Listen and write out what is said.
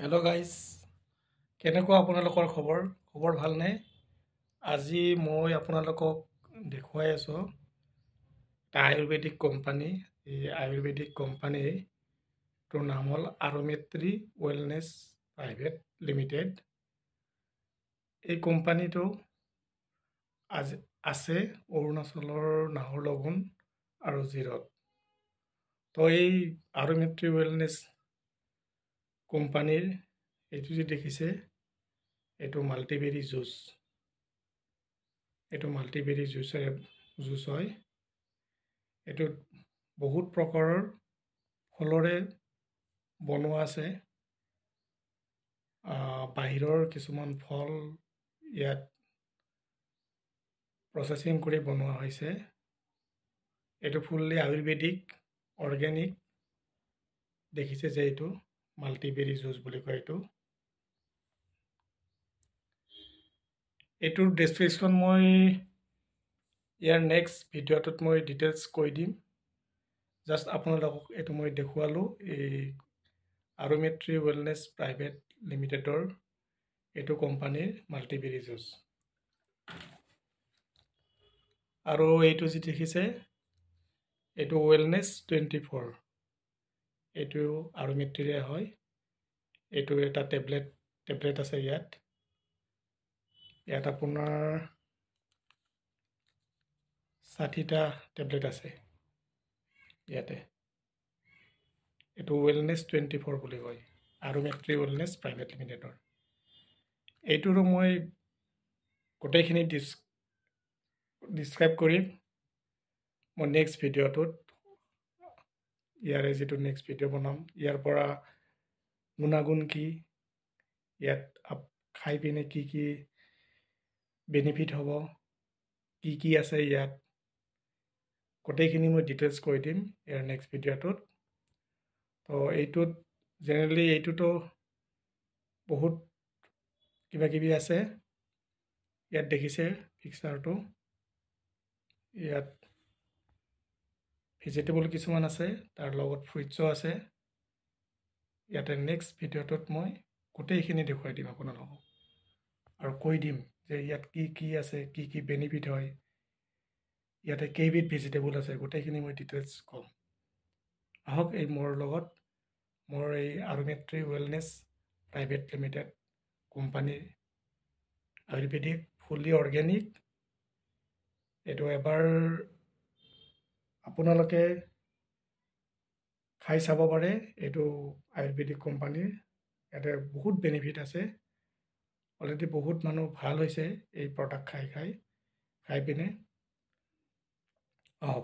hello' guys কেনেকুৱা আপোনালোকৰ খবৰ খবৰ ভালনে আজি মই আপোনালোকক দেখুৱাই আছোঁ এটা আয়ুৰ্বেদিক কোম্পানী এই আয়ুৰ্বেদিক কোম্পানীটোৰ নাম হ'ল আৰুমেত্ৰী ৱেলনেছ প্ৰাইভেট লিমিটেড এই কোম্পানীটো আজি আছে অৰুণাচলৰ নাহৰলগুণ আৰু জিৰত তো এই আৰুমেত্ৰী ৱেলনেছ কোম্পানীৰ এইটো যে দেখিছে এইটো মাল্টিবেৰী জুচ এইটো মাল্টিবেৰী জুচেৰে জুচ হয় এইটোত বহুত প্ৰকাৰৰ ফলৰে বনোৱা আছে বাহিৰৰ কিছুমান ফল ইয়াত প্ৰচেচিং কৰি বনোৱা হৈছে এইটো ফুল্লি আয়ুৰ্বেদিক অৰ্গেনিক দেখিছে যে এইটো মাল্টিবেৰী জুস বুলি কয় এইটো এইটোৰ ডেছক্ৰিপশ্যন মই ইয়াৰ নেক্সট ভিডিঅ'টোত মই ডিটেইলছ কৈ দিম জাষ্ট আপোনালোকক এইটো মই দেখুৱালোঁ এই আৰোমেট্ৰি ৱেলনেছ প্ৰাইভেট লিমিটেডৰ এইটো কোম্পানীৰ মাল্টিবেৰী জুস আৰু এইটো যি দেখিছে এইটো ৱেলনেছ টুৱেণ্টি ফ'ৰ এইটো আৰু মেট্ৰিৰে হয় এইটো এটা টেবলেট টেবলেট আছে ইয়াত ইয়াত আপোনাৰ ষাঠিটা টেবলেট আছে ইয়াতে এইটো ৱেলনেছ টুৱেণ্টি ফ'ৰ বুলি কয় আৰু মেট্ৰি ৱেলনেছ প্ৰাইভেট লিমিটেডৰ এইটোৰো মই গোটেইখিনি ডিছ ডিছক্ৰাইব কৰিম মই নেক্সট ভিডিঅ'টোত ইয়াৰে যিটো নেক্সট ভিডিঅ' বনাম ইয়াৰ পৰা গুণাগুণ কি ইয়াত খাই পিনে কি কি বেনিফিট হ'ব কি কি আছে ইয়াত গোটেইখিনি মই ডিটেইলছ কৈ দিম ইয়াৰ নেক্সট ভিডিঅ'টোত তো এইটোত জেনেৰেলি এইটোতো বহুত কিবা কিবি আছে ইয়াত দেখিছে পিকচাৰটো ইয়াত ভেজিটেবল কিছুমান আছে তাৰ লগত ফ্ৰুইটছো আছে ইয়াতে নেক্সট ভিডিঅ'টোত মই গোটেইখিনি দেখুৱাই দিম আপোনালোকক আৰু কৈ দিম যে ইয়াত কি কি আছে কি কি বেনিফিট হয় ইয়াতে কেইবিধ ভেজিটেবল আছে গোটেইখিনি মই ডিটেইলছ ক'ম আহক এই মোৰ লগত মোৰ এই আৰুমেট্ৰি ৱেলনেছ প্ৰাইভেট লিমিটেড কোম্পানীৰ আয়ুৰ্বেদিক ফুলি অৰ্গেনিক এইটো এবাৰ আপোনালোকে খাই চাব পাৰে এইটো আয়ুৰ্বেদিক কোম্পানীৰ ইয়াতে বহুত বেনিফিট আছে অলৰেডি বহুত মানুহ ভাল হৈছে এই প্ৰডাক্ট খাই খাই খাই পিনে অঁ